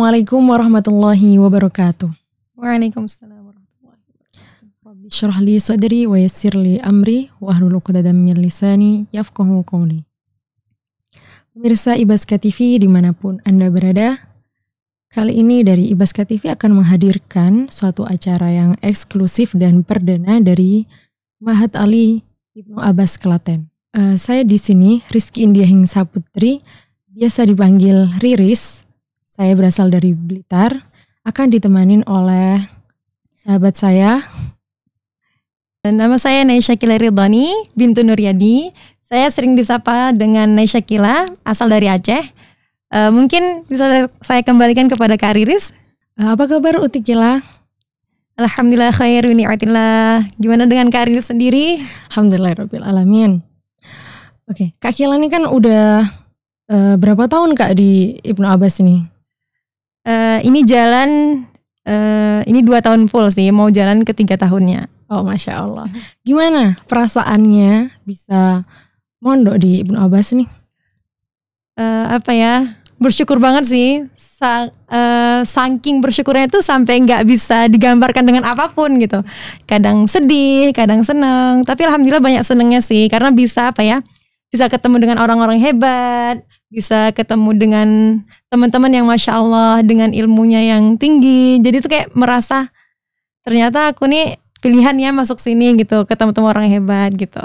Assalamualaikum warahmatullahi wabarakatuh. Waalaikumsalam warahmatullahi wabarakatuh. Rabbi syrah li sadri wa yassir li amri wa ahlul 'uqdadan min lisani yafqahu qawli. Pemirsa Ibaska TV dimanapun Anda berada, kali ini dari Ibaska TV akan menghadirkan suatu acara yang eksklusif dan perdana dari Mahat Ali Ibnu Abbas Klaten. Uh, saya di sini Rizky India Hingsa Putri, biasa dipanggil Riris saya berasal dari Blitar, akan ditemanin oleh sahabat saya. Nama saya Naisha Kila Ridhani Bintu Nuryadi. Saya sering disapa dengan Naisha Kila, asal dari Aceh. Uh, mungkin bisa saya kembalikan kepada Kak Riris. Eh, apa kabar Uti Kila? Alhamdulillah khair atillah. Gimana dengan Kak Riris sendiri? Alhamdulillah Rabbil Alamin. Oke, okay. Kak Kila ini kan udah eh, berapa tahun Kak di Ibnu Abbas ini? uh, ini jalan uh, ini dua tahun full sih mau jalan ketiga tahunnya oh masya allah gimana perasaannya bisa mondok di Ibnu Abbas nih uh, apa ya bersyukur banget sih Sa uh, saking bersyukurnya itu sampai nggak bisa digambarkan dengan apapun gitu kadang sedih kadang seneng tapi alhamdulillah banyak senengnya sih karena bisa apa ya bisa ketemu dengan orang-orang hebat bisa ketemu dengan teman-teman yang masya Allah dengan ilmunya yang tinggi jadi tuh kayak merasa ternyata aku nih pilihannya masuk sini gitu ketemu teman orang hebat gitu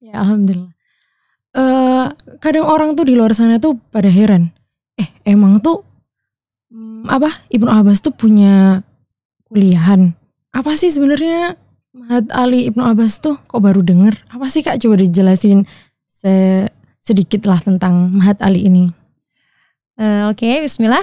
ya alhamdulillah uh, kadang orang tuh di luar sana tuh pada heran eh emang tuh mm, apa Ibnu Abbas tuh punya kuliahan apa sih sebenarnya Mahat Ali Ibnu Abbas tuh kok baru denger apa sih kak coba dijelasin saya sedikit lah tentang Mahat Ali ini. Uh, Oke, okay, Bismillah.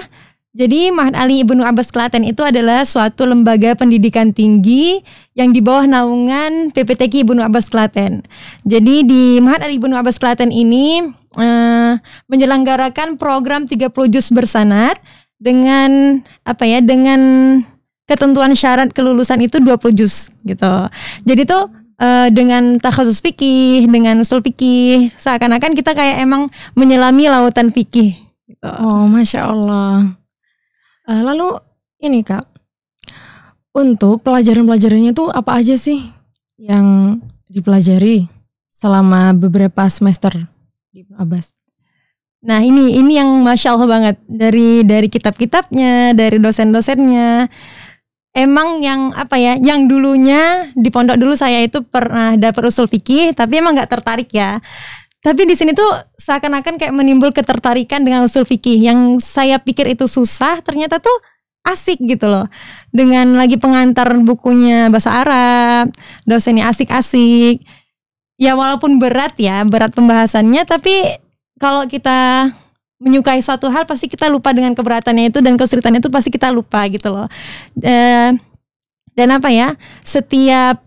Jadi Mahat Ali Ibnu Abbas Klaten itu adalah suatu lembaga pendidikan tinggi yang di bawah naungan PPTK Ibnu Abbas Klaten. Jadi di Mahat Ali Ibnu Abbas Klaten ini uh, menyelenggarakan program 30 juz bersanat dengan apa ya dengan ketentuan syarat kelulusan itu 20 juz gitu. Jadi tuh uh, dengan takhasus fikih, dengan usul fikih, seakan-akan kita kayak emang menyelami lautan fikih. Gitu. Oh, masya Allah. Uh, lalu ini kak, untuk pelajaran-pelajarannya tuh apa aja sih yang dipelajari selama beberapa semester di Abbas? Nah ini ini yang masya Allah banget dari dari kitab-kitabnya, dari dosen-dosennya emang yang apa ya yang dulunya di pondok dulu saya itu pernah dapat usul fikih tapi emang nggak tertarik ya tapi di sini tuh seakan-akan kayak menimbul ketertarikan dengan usul fikih yang saya pikir itu susah ternyata tuh asik gitu loh dengan lagi pengantar bukunya bahasa Arab dosennya asik-asik ya walaupun berat ya berat pembahasannya tapi kalau kita menyukai suatu hal pasti kita lupa dengan keberatannya itu dan kesulitannya itu pasti kita lupa gitu loh. Eh, dan apa ya? Setiap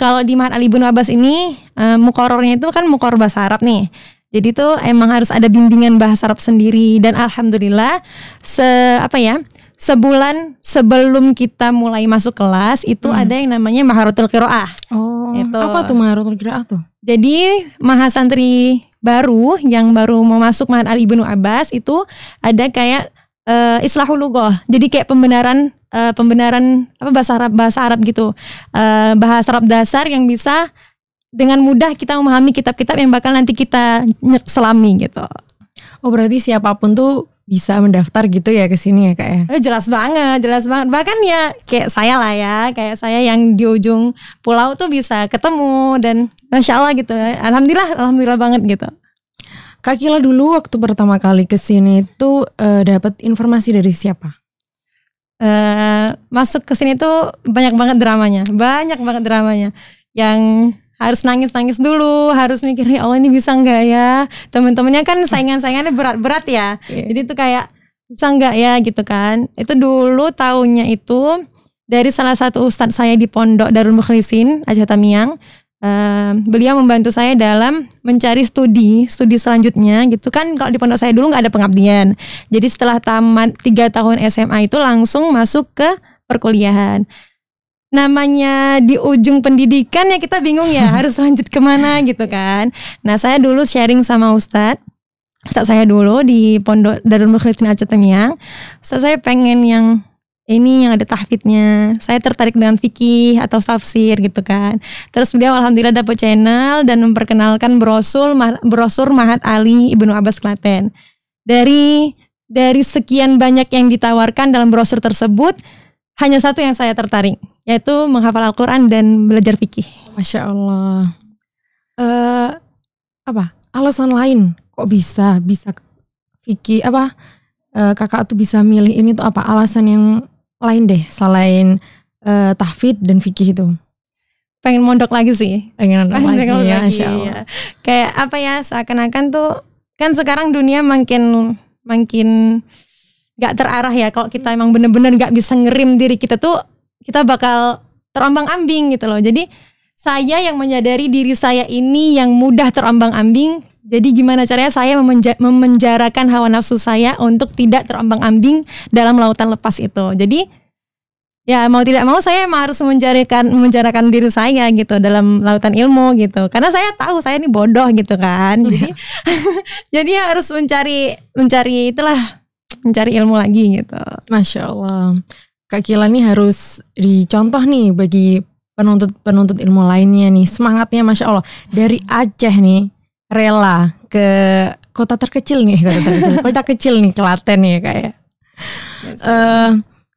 kalau di Mahat Ali bin Abbas ini eh, mukorornya itu kan mukor bahasa Arab nih. Jadi tuh emang harus ada bimbingan bahasa Arab sendiri dan alhamdulillah se apa ya? Sebulan sebelum kita mulai masuk kelas itu hmm. ada yang namanya maharotul kiroah. Oh, itu. apa tuh maharotul kiroah tuh? Jadi mahasantri baru yang baru mau masuk Man Ali Ibnu Abbas itu ada kayak uh, islahul lugah. Jadi kayak pembenaran uh, pembenaran apa bahasa Arab bahasa Arab gitu. Uh, bahasa Arab dasar yang bisa dengan mudah kita memahami kitab-kitab yang bakal nanti kita selami gitu. Oh berarti siapapun tuh bisa mendaftar gitu ya ke sini ya kak ya? Eh, jelas banget, jelas banget. Bahkan ya kayak saya lah ya, kayak saya yang di ujung pulau tuh bisa ketemu dan masya Allah gitu. Alhamdulillah, alhamdulillah banget gitu. Kak Kila dulu waktu pertama kali ke sini itu uh, dapat informasi dari siapa? Uh, masuk ke sini tuh banyak banget dramanya, banyak banget dramanya. Yang harus nangis-nangis dulu, harus mikir ya ini bisa nggak ya? Teman-temannya kan saingan-saingannya berat-berat ya. Yeah. Jadi itu kayak bisa nggak ya gitu kan? Itu dulu tahunnya itu dari salah satu ustadz saya di pondok Darul Mukhlisin Aceh Tamiang. Uh, beliau membantu saya dalam mencari studi studi selanjutnya gitu kan kalau di pondok saya dulu nggak ada pengabdian jadi setelah tamat tiga tahun SMA itu langsung masuk ke perkuliahan namanya di ujung pendidikan ya kita bingung ya harus lanjut kemana gitu kan. Nah saya dulu sharing sama Ustadz saat saya dulu di Pondok Darul Mukhlisin Aceh Temiang saat saya pengen yang ini yang ada tahfidnya saya tertarik dengan fikih atau tafsir gitu kan terus beliau alhamdulillah dapat channel dan memperkenalkan brosur brosur Mahat Ali Ibnu Abbas Klaten dari dari sekian banyak yang ditawarkan dalam brosur tersebut hanya satu yang saya tertarik yaitu menghafal Al-Quran dan belajar fikih. Masya Allah. Uh, apa alasan lain kok bisa bisa fikih apa uh, kakak tuh bisa milih ini tuh apa alasan yang lain deh selain uh, tahfid dan fikih itu? Pengen mondok lagi sih. Pengen mondok lagi, ya, lagi ya. Kayak apa ya seakan-akan tuh kan sekarang dunia makin makin gak terarah ya kalau kita hmm. emang bener-bener gak bisa ngerim diri kita tuh kita bakal terombang-ambing gitu loh. Jadi saya yang menyadari diri saya ini yang mudah terombang-ambing. Jadi gimana caranya saya memenja memenjarakan hawa nafsu saya untuk tidak terombang-ambing dalam lautan lepas itu. Jadi ya mau tidak mau saya emang harus memenjarakan memenjarakan diri saya gitu dalam lautan ilmu gitu. Karena saya tahu saya ini bodoh gitu kan. Iya. Jadi jadi harus mencari mencari itulah mencari ilmu lagi gitu. Masya Allah. Kak Kila nih harus dicontoh nih bagi penuntut-penuntut ilmu lainnya nih. Semangatnya Masya Allah. Dari Aceh nih, rela ke kota terkecil nih. Kota terkecil, kota kecil nih, Kelaten nih Kak ya. Uh,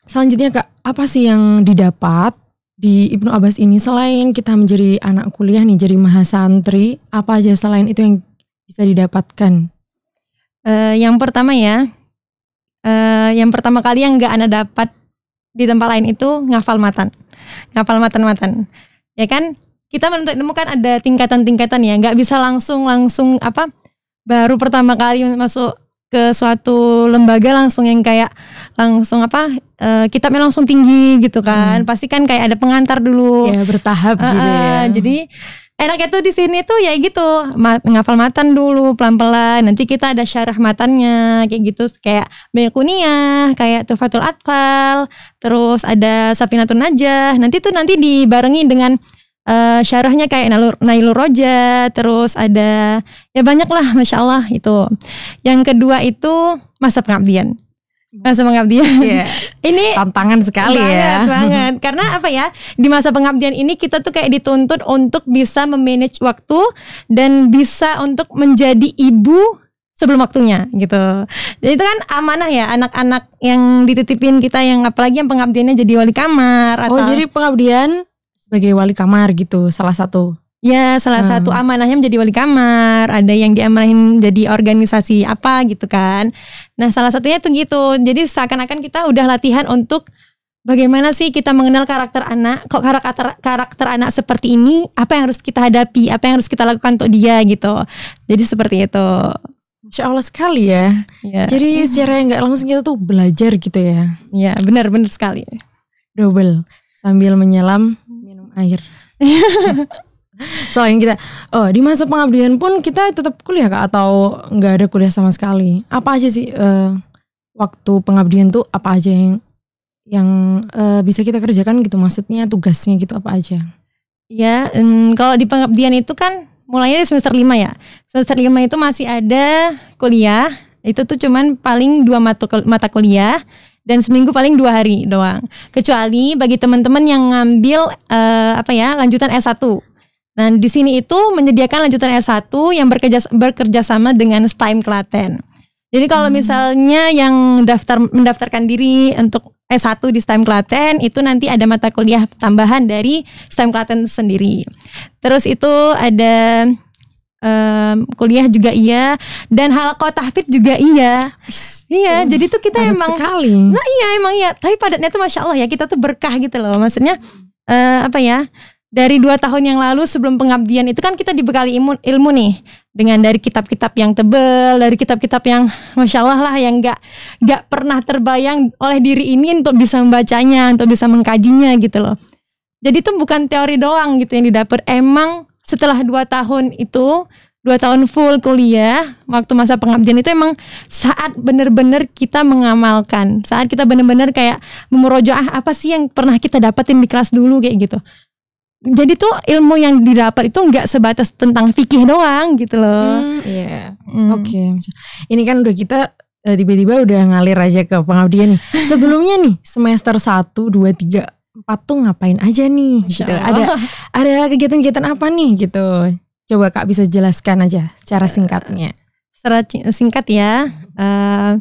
selanjutnya Kak, apa sih yang didapat di Ibnu Abbas ini selain kita menjadi anak kuliah nih, jadi mahasantri, apa aja selain itu yang bisa didapatkan? Uh, yang pertama ya, uh, yang pertama kali yang nggak Anda dapat di tempat lain itu ngafal matan ngafal matan-matan ya kan kita menemukan ada tingkatan-tingkatan ya nggak bisa langsung langsung apa baru pertama kali masuk ke suatu lembaga langsung yang kayak langsung apa uh, kitabnya langsung tinggi gitu kan hmm. pasti kan kayak ada pengantar dulu ya bertahap uh, gitu ya jadi enaknya tuh di sini tuh ya gitu mat, ngafal matan dulu pelan-pelan nanti kita ada syarah matannya kayak gitu kayak Bayakuniyah kayak tuh fatul Atfal terus ada Sapinatun Najah nanti tuh nanti dibarengi dengan uh, syarahnya kayak Nailur, Nailur Roja, terus ada ya banyak lah, masya Allah itu. Yang kedua itu masa pengabdian masa pengabdian. Yeah. ini tantangan sekali banget, ya. Banget Karena apa ya? Di masa pengabdian ini kita tuh kayak dituntut untuk bisa memanage waktu dan bisa untuk menjadi ibu sebelum waktunya gitu. Jadi itu kan amanah ya anak-anak yang dititipin kita yang apalagi yang pengabdiannya jadi wali kamar oh, atau Oh, jadi pengabdian sebagai wali kamar gitu salah satu Ya, salah hmm. satu amanahnya menjadi wali kamar, ada yang diamanahin jadi organisasi apa gitu kan. Nah, salah satunya itu gitu. Jadi seakan-akan kita udah latihan untuk bagaimana sih kita mengenal karakter anak, kok karakter karakter anak seperti ini, apa yang harus kita hadapi, apa yang harus kita lakukan untuk dia gitu. Jadi seperti itu. Insya Allah sekali ya. ya. Jadi secara yang gak langsung kita tuh belajar gitu ya. Ya, benar-benar sekali. Double sambil menyelam minum air. Soalnya kita, uh, di masa pengabdian pun kita tetap kuliah kak atau nggak ada kuliah sama sekali? Apa aja sih uh, waktu pengabdian tuh apa aja yang yang uh, bisa kita kerjakan gitu? Maksudnya tugasnya gitu apa aja? Ya, um, kalau di pengabdian itu kan mulainya di semester lima ya. Semester lima itu masih ada kuliah. Itu tuh cuman paling dua mata, mata kuliah dan seminggu paling dua hari doang. Kecuali bagi teman-teman yang ngambil uh, apa ya lanjutan S1. Nah, di sini itu menyediakan lanjutan S1 yang bekerja bekerja sama dengan STEM Klaten. Jadi kalau hmm. misalnya yang daftar mendaftarkan diri untuk S1 di STEM Klaten itu nanti ada mata kuliah tambahan dari STEM Klaten sendiri. Terus itu ada um, kuliah juga iya dan hal tahfidz juga iya. Iya, oh, jadi tuh kita emang sekali. Nah, iya emang iya, tapi padatnya tuh masya Allah ya kita tuh berkah gitu loh. Maksudnya uh, apa ya? dari dua tahun yang lalu sebelum pengabdian itu kan kita dibekali ilmu, ilmu nih dengan dari kitab-kitab yang tebel dari kitab-kitab yang masya Allah lah yang nggak nggak pernah terbayang oleh diri ini untuk bisa membacanya untuk bisa mengkajinya gitu loh jadi itu bukan teori doang gitu yang didapat emang setelah dua tahun itu dua tahun full kuliah waktu masa pengabdian itu emang saat bener-bener kita mengamalkan saat kita bener-bener kayak memurojaah apa sih yang pernah kita dapetin di kelas dulu kayak gitu jadi tuh ilmu yang didapat itu nggak sebatas tentang fikih doang gitu loh. Hmm, iya. Yeah. Hmm. Oke. Okay. Ini kan udah kita eh, tiba-tiba udah ngalir aja ke pengabdian nih. Sebelumnya nih semester 1, 2, 3, 4 tuh ngapain aja nih Insya gitu. Ada ada kegiatan-kegiatan apa nih gitu. Coba Kak bisa jelaskan aja secara eh, singkatnya. Secara singkat ya. Uh,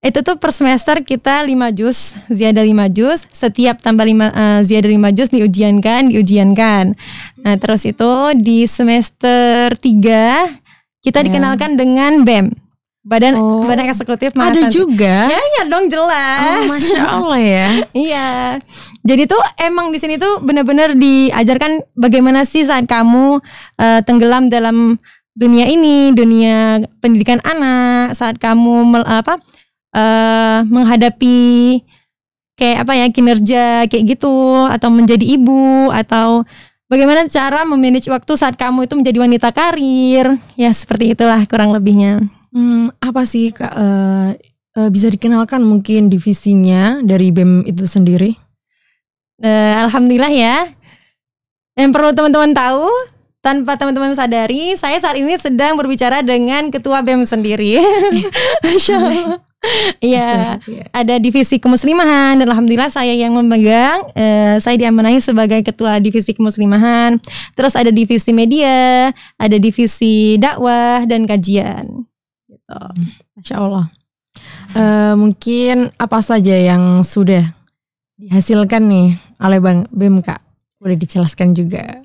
itu tuh per semester kita 5 zia ada 5 jus setiap tambah 5 uh, eh, ziyadah 5 jus diujiankan, diujiankan. Nah, terus itu di semester 3 kita yeah. Hmm. dikenalkan dengan BEM. Badan oh. Badan Eksekutif Mahasiswa. Ada juga. Ya, ya dong jelas. Oh, Masya Allah ya. iya. Jadi tuh emang di sini tuh benar-benar diajarkan bagaimana sih saat kamu uh, tenggelam dalam dunia ini, dunia pendidikan anak, saat kamu mel, apa uh, menghadapi kayak apa ya kinerja kayak gitu atau menjadi ibu atau bagaimana cara memanage waktu saat kamu itu menjadi wanita karir ya seperti itulah kurang lebihnya hmm, apa sih kak uh, uh, bisa dikenalkan mungkin divisinya dari bem itu sendiri uh, alhamdulillah ya yang perlu teman-teman tahu tanpa teman-teman sadari, saya saat ini sedang berbicara dengan ketua BEM sendiri. Masya Iya, iya, ada divisi kemuslimahan dan alhamdulillah saya yang memegang. Eh, saya diamanahi sebagai ketua divisi kemuslimahan. Terus ada divisi media, ada divisi dakwah dan kajian. Gitu. Masya Allah. Eh, mungkin apa saja yang sudah dihasilkan nih oleh Bang BEM Kak? boleh dijelaskan juga.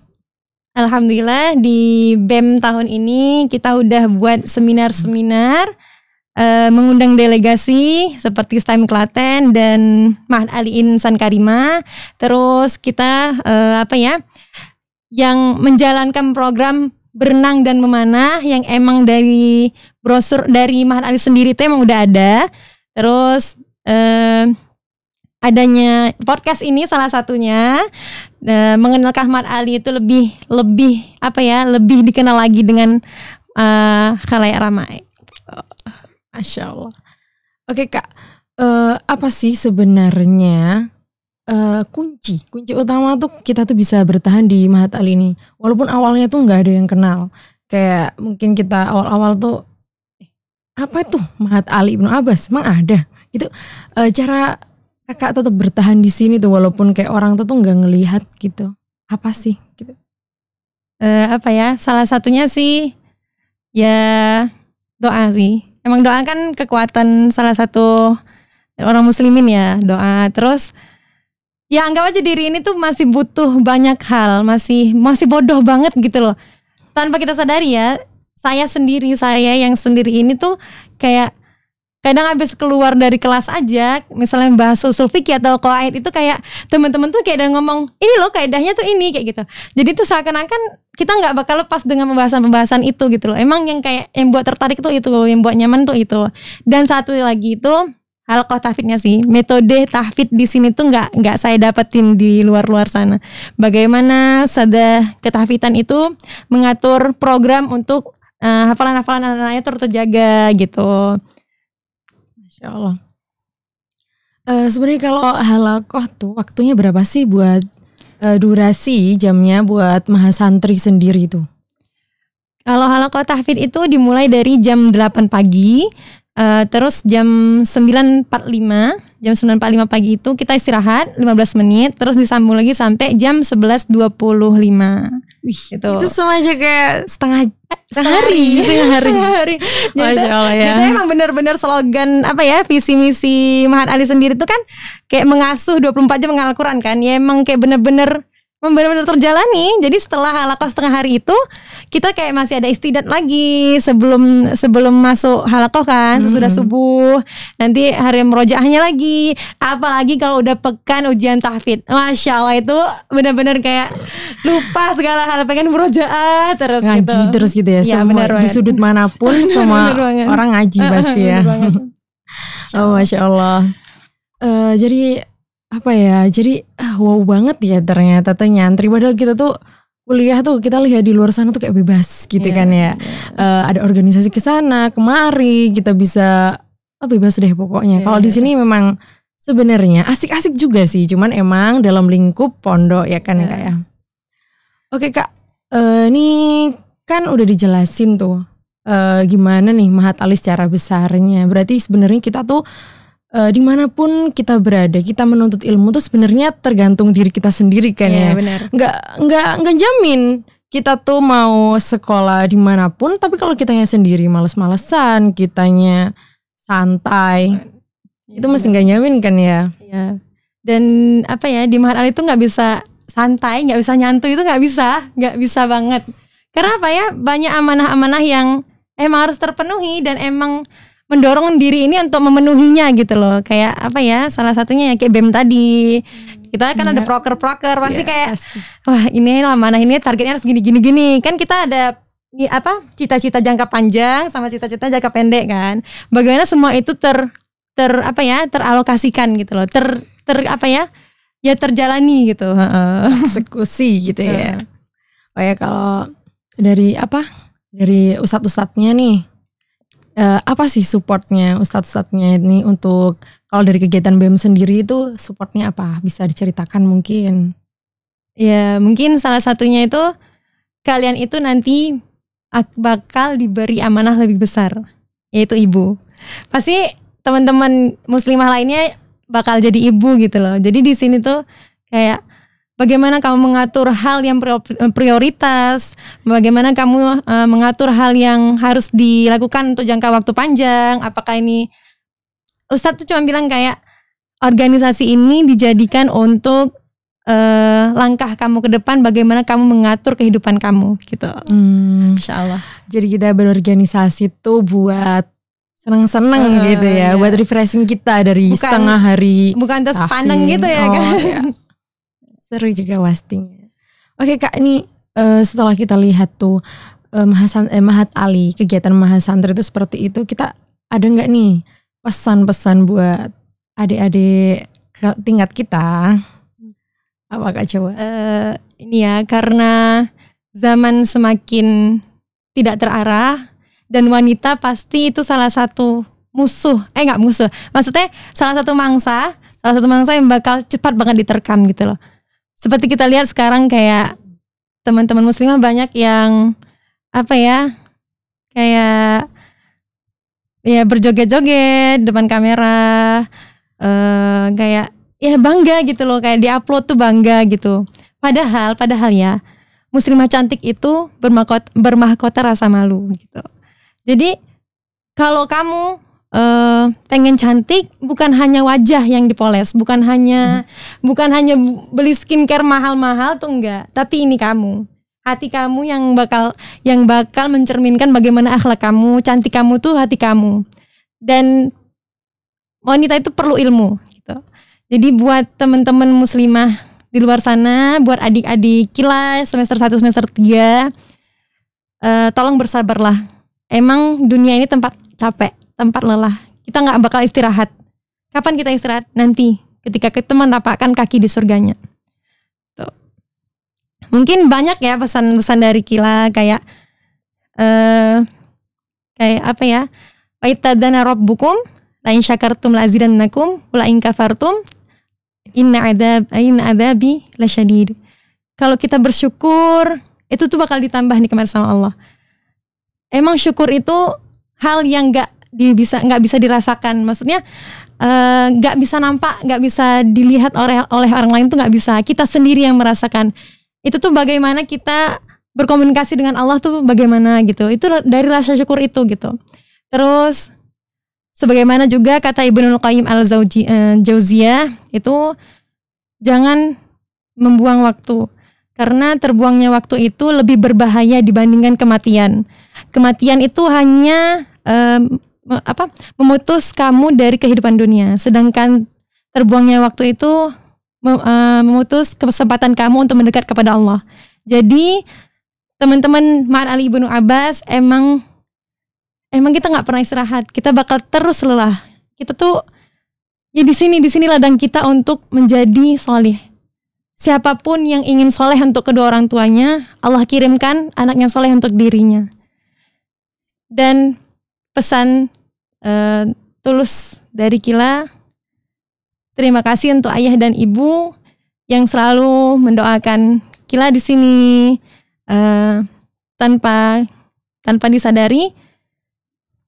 Alhamdulillah di BEM tahun ini kita udah buat seminar-seminar. Hmm uh, mengundang delegasi seperti Stime Klaten dan Mahat Ali Insan Karima. Terus kita uh, apa ya? yang menjalankan program berenang dan memanah yang emang dari brosur dari Mahat Ali sendiri itu emang udah ada. Terus uh, adanya podcast ini salah satunya eh, mengenalkan Mahat Ali itu lebih lebih apa ya lebih dikenal lagi dengan uh, khalayak ramai. Masya Allah. Oke kak, uh, apa sih sebenarnya uh, kunci kunci utama tuh kita tuh bisa bertahan di Mahat Ali ini walaupun awalnya tuh nggak ada yang kenal kayak mungkin kita awal-awal tuh eh, apa itu Mahat Ali Ibnu Abbas emang ada gitu uh, cara kakak tetap bertahan di sini tuh walaupun kayak orang tuh tuh nggak ngelihat gitu apa sih gitu uh, apa ya salah satunya sih ya doa sih emang doa kan kekuatan salah satu orang muslimin ya doa terus ya anggap aja diri ini tuh masih butuh banyak hal masih masih bodoh banget gitu loh tanpa kita sadari ya saya sendiri saya yang sendiri ini tuh kayak kadang habis keluar dari kelas aja misalnya bahas usul fikih atau koait itu kayak teman-teman tuh kayak udah ngomong ini loh kaidahnya tuh ini kayak gitu jadi tuh seakan-akan kita nggak bakal lepas dengan pembahasan-pembahasan itu gitu loh. Emang yang kayak yang buat tertarik tuh itu, yang buat nyaman tuh itu. Dan satu lagi itu hal kok tahfidnya sih. Metode tahfid di sini tuh nggak nggak saya dapetin di luar-luar sana. Bagaimana sada ketahfitan itu mengatur program untuk uh, hafalan-hafalan anak-anaknya terus terjaga gitu. Masya Allah. Uh, Sebenarnya kalau halakoh tuh waktunya berapa sih buat uh, durasi jamnya buat mahasantri sendiri tuh? Kalau halaqah tahfidz itu dimulai dari jam 8 pagi Uh, terus jam 9.45 jam 9.45 pagi itu kita istirahat 15 menit terus disambung lagi sampai jam 11.25 Wih, gitu. itu semua aja kayak setengah eh, hari. setengah hari. jadi Masya Allah, ya. jadi emang bener-bener slogan apa ya visi misi Mahat Ali sendiri itu kan kayak mengasuh 24 jam mengal kan ya emang kayak bener-bener benar-benar terjalani. Jadi setelah halakos setengah hari itu kita kayak masih ada istidat lagi sebelum sebelum masuk halakoh kan sesudah subuh. Nanti hari merojaahnya lagi. Apalagi kalau udah pekan ujian tahfid. Masya Allah itu benar-benar kayak lupa segala hal pengen merojaah terus ngaji gitu. terus gitu ya. ya semua di sudut manapun semua orang ngaji pasti ya. oh masya Allah. Uh, jadi apa ya jadi ah, wow banget ya ternyata tuh nyantri padahal kita tuh kuliah tuh kita lihat di luar sana tuh kayak bebas gitu yeah, kan ya yeah. Iya. uh, ada organisasi ke sana kemari kita bisa oh, bebas deh pokoknya yeah, kalau di iya. sini memang sebenarnya asik-asik juga sih cuman emang dalam lingkup pondok ya kan yeah. kak ya oke kak uh, ini kan udah dijelasin tuh uh, gimana nih mahatali secara besarnya berarti sebenarnya kita tuh uh, dimanapun kita berada kita menuntut ilmu itu sebenarnya tergantung diri kita sendiri kan yeah, ya benar. nggak nggak nggak jamin kita tuh mau sekolah dimanapun tapi kalau kitanya sendiri males-malesan kitanya santai yeah, itu mesti nggak nyamin kan ya yeah. dan apa ya di mahal itu nggak bisa santai nggak bisa nyantu itu nggak bisa nggak bisa banget karena apa ya banyak amanah-amanah yang emang harus terpenuhi dan emang mendorong diri ini untuk memenuhinya gitu loh. Kayak apa ya? Salah satunya ya kayak BEM tadi. Hmm, kita kan yeah. ada proker-proker pasti yeah, kayak wah ini lah mana ini targetnya harus gini gini gini. Kan kita ada apa cita-cita jangka panjang sama cita-cita jangka pendek kan. Bagaimana semua itu ter ter apa ya teralokasikan gitu loh. Ter ter apa ya? Ya terjalani gitu. Eksekusi gitu ya. Oh ya kalau dari apa? Dari ustadz-ustadznya nih uh, apa sih supportnya ustadz-ustadznya ini untuk kalau dari kegiatan BEM sendiri itu supportnya apa? Bisa diceritakan mungkin? Ya mungkin salah satunya itu kalian itu nanti bakal diberi amanah lebih besar yaitu ibu. Pasti teman-teman muslimah lainnya bakal jadi ibu gitu loh. Jadi di sini tuh kayak bagaimana kamu mengatur hal yang prioritas, bagaimana kamu uh, mengatur hal yang harus dilakukan untuk jangka waktu panjang, apakah ini Ustadz tuh cuma bilang kayak organisasi ini dijadikan untuk uh, langkah kamu ke depan, bagaimana kamu mengatur kehidupan kamu gitu. Hmm, Insya Allah. Jadi kita berorganisasi tuh buat seneng-seneng uh, gitu ya, iya. buat refreshing kita dari bukan, setengah hari. Bukan terus pandang gitu ya oh, kan. Iya. Seru juga pastinya. Oke kak, ini uh, setelah kita lihat tuh uh, eh, Mahasan, eh, Mahat Ali, kegiatan Mahasantri itu seperti itu, kita ada nggak nih pesan-pesan buat adik-adik tingkat kita? Apa kak coba? Uh, ini ya karena zaman semakin tidak terarah dan wanita pasti itu salah satu musuh eh nggak musuh maksudnya salah satu mangsa salah satu mangsa yang bakal cepat banget diterkam gitu loh seperti kita lihat sekarang kayak teman-teman muslimah banyak yang apa ya kayak ya berjoget-joget depan kamera uh, kayak ya bangga gitu loh kayak diupload tuh bangga gitu padahal padahal ya muslimah cantik itu bermahkota, bermahkota rasa malu gitu jadi kalau kamu uh, pengen cantik bukan hanya wajah yang dipoles, bukan hanya hmm. bukan hanya beli skincare mahal-mahal tuh enggak, tapi ini kamu. Hati kamu yang bakal yang bakal mencerminkan bagaimana akhlak kamu, cantik kamu tuh hati kamu. Dan wanita itu perlu ilmu gitu. Jadi buat teman-teman muslimah di luar sana, buat adik-adik kilas semester 1 semester 3 uh, eh, tolong bersabarlah. Emang dunia ini tempat capek tempat lelah. Kita nggak bakal istirahat. Kapan kita istirahat? Nanti ketika kita menapakkan kaki di surganya. Tuh. Mungkin banyak ya pesan-pesan dari Kila kayak eh uh, kayak apa ya? Waitadana rabbukum lain syakartum azidannakum wa in kafartum inna adab inna adabi lasyadid. Kalau kita bersyukur, itu tuh bakal ditambah nikmat sama Allah. Emang syukur itu hal yang gak di bisa nggak bisa dirasakan maksudnya eh, nggak uh, bisa nampak nggak bisa dilihat oleh oleh orang lain tuh nggak bisa kita sendiri yang merasakan itu tuh bagaimana kita berkomunikasi dengan Allah tuh bagaimana gitu itu dari rasa syukur itu gitu terus sebagaimana juga kata Ibnu Qayyim al eh, Jauziyah itu jangan membuang waktu karena terbuangnya waktu itu lebih berbahaya dibandingkan kematian kematian itu hanya um, apa memutus kamu dari kehidupan dunia sedangkan terbuangnya waktu itu eh, memutus kesempatan kamu untuk mendekat kepada Allah jadi teman-teman Ma'an Ali ibnu Abbas emang emang kita nggak pernah istirahat kita bakal terus lelah kita tuh ya di sini di sini ladang kita untuk menjadi solih siapapun yang ingin soleh untuk kedua orang tuanya Allah kirimkan anaknya soleh untuk dirinya dan pesan uh, tulus dari Kila. Terima kasih untuk ayah dan ibu yang selalu mendoakan Kila di sini uh, tanpa tanpa disadari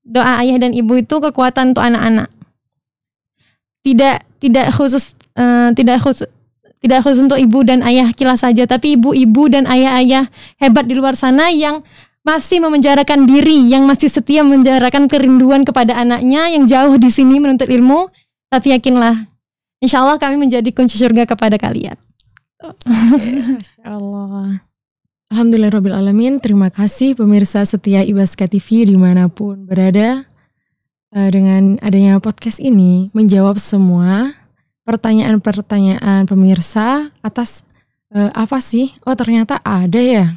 doa ayah dan ibu itu kekuatan untuk anak-anak. Tidak tidak khusus uh, tidak khusus tidak khusus untuk ibu dan ayah kila saja, tapi ibu-ibu dan ayah-ayah hebat di luar sana yang masih memenjarakan diri, yang masih setia memenjarakan kerinduan kepada anaknya yang jauh di sini menuntut ilmu, tapi yakinlah, insya Allah kami menjadi kunci surga kepada kalian. Masya Allah. Alhamdulillah terima kasih pemirsa setia Ibaska TV dimanapun berada. Eh, dengan adanya podcast ini, menjawab semua pertanyaan-pertanyaan pemirsa atas uh, apa sih? Oh ternyata ada ya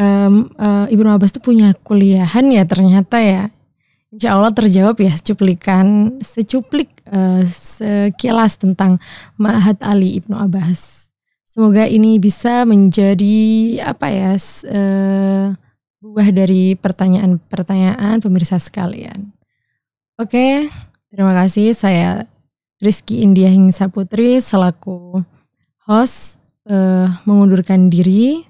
um, uh, eh, Ibnu Abbas tuh punya kuliahan ya ternyata ya. Insya Allah terjawab ya cuplikan secuplik uh, eh, sekilas tentang Mahat Ali Ibnu Abbas. Semoga ini bisa menjadi apa ya uh, buah dari pertanyaan-pertanyaan pemirsa sekalian. Oke, okay, terima kasih saya Rizky India Hingsa Putri selaku host uh, mengundurkan diri.